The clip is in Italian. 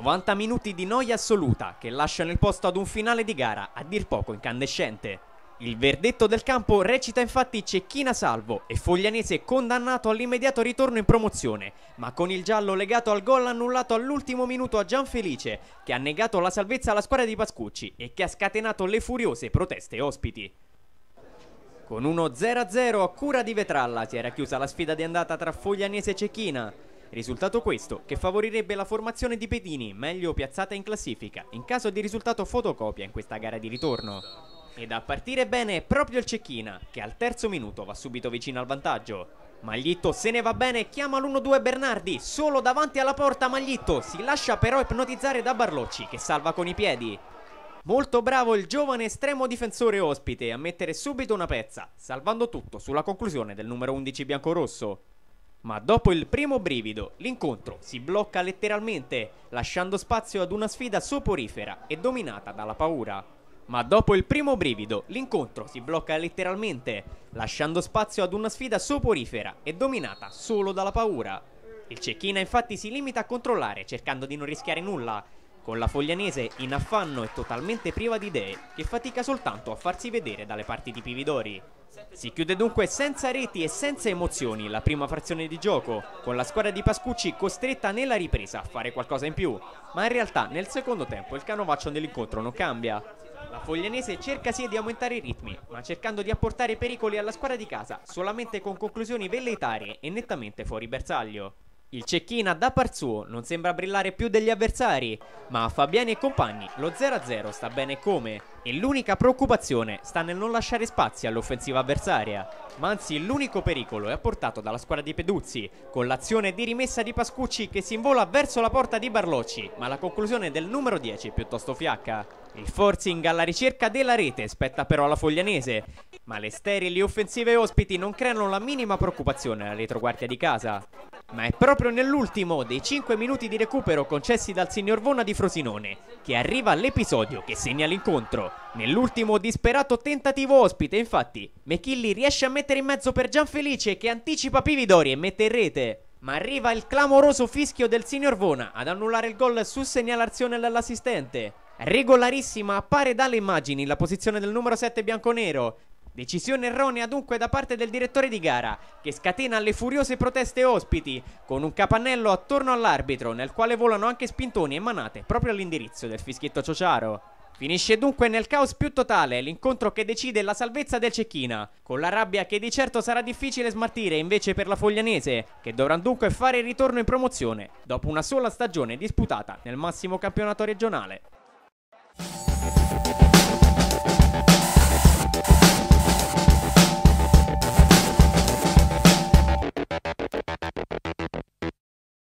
90 minuti di noia assoluta che lasciano il posto ad un finale di gara a dir poco incandescente. Il verdetto del campo recita infatti Cecchina salvo e Foglianese condannato all'immediato ritorno in promozione, ma con il giallo legato al gol annullato all'ultimo minuto a Gianfelice, che ha negato la salvezza alla squadra di Pascucci e che ha scatenato le furiose proteste ospiti. Con uno 0-0 a cura di Vetralla si era chiusa la sfida di andata tra Foglianese e Cecchina. Risultato questo che favorirebbe la formazione di Pedini, meglio piazzata in classifica, in caso di risultato fotocopia in questa gara di ritorno. Ed a partire bene è proprio il Cecchina, che al terzo minuto va subito vicino al vantaggio. Maglitto se ne va bene, chiama l'1-2 Bernardi, solo davanti alla porta Maglitto, si lascia però ipnotizzare da Barlocci che salva con i piedi. Molto bravo il giovane estremo difensore ospite a mettere subito una pezza, salvando tutto sulla conclusione del numero 11 biancorosso. Ma dopo il primo brivido, l'incontro si blocca letteralmente, lasciando spazio ad una sfida soporifera e dominata dalla paura. Ma dopo il primo brivido, l'incontro si blocca letteralmente, lasciando spazio ad una sfida soporifera e dominata solo dalla paura. Il Cecchina infatti si limita a controllare, cercando di non rischiare nulla, con la foglianese in affanno e totalmente priva di idee, che fatica soltanto a farsi vedere dalle parti di Pividori. Si chiude dunque senza reti e senza emozioni la prima frazione di gioco, con la squadra di Pascucci costretta nella ripresa a fare qualcosa in più, ma in realtà nel secondo tempo il canovaccio dell'incontro non cambia. La foglianese cerca sì di aumentare i ritmi, ma cercando di apportare pericoli alla squadra di casa solamente con conclusioni velleitarie e nettamente fuori bersaglio. Il Cecchina da par suo non sembra brillare più degli avversari, ma a Fabiani e compagni lo 0-0 sta bene come e l'unica preoccupazione sta nel non lasciare spazi all'offensiva avversaria. Ma anzi l'unico pericolo è apportato dalla squadra di Peduzzi, con l'azione di rimessa di Pascucci che si invola verso la porta di Barlocci, ma la conclusione del numero 10 è piuttosto fiacca. Il forcing alla ricerca della rete spetta però alla Foglianese, ma le sterili offensive ospiti non creano la minima preoccupazione alla retroguardia di casa ma è proprio nell'ultimo dei 5 minuti di recupero concessi dal signor Vona di Frosinone che arriva l'episodio che segna l'incontro. Nell'ultimo disperato tentativo ospite, infatti, Mechilli riesce a mettere in mezzo per Gianfelice che anticipa Pividori e mette in rete. Ma arriva il clamoroso fischio del signor Vona ad annullare il gol su segnalazione dell'assistente. Regolarissima appare dalle immagini la posizione del numero 7 bianconero Decisione erronea dunque da parte del direttore di gara, che scatena le furiose proteste ospiti, con un capannello attorno all'arbitro, nel quale volano anche spintoni emanate proprio all'indirizzo del fischietto Ciociaro. Finisce dunque nel caos più totale l'incontro che decide la salvezza del Cecchina, con la rabbia che di certo sarà difficile smartire invece per la Foglianese, che dovrà dunque fare il ritorno in promozione, dopo una sola stagione disputata nel massimo campionato regionale.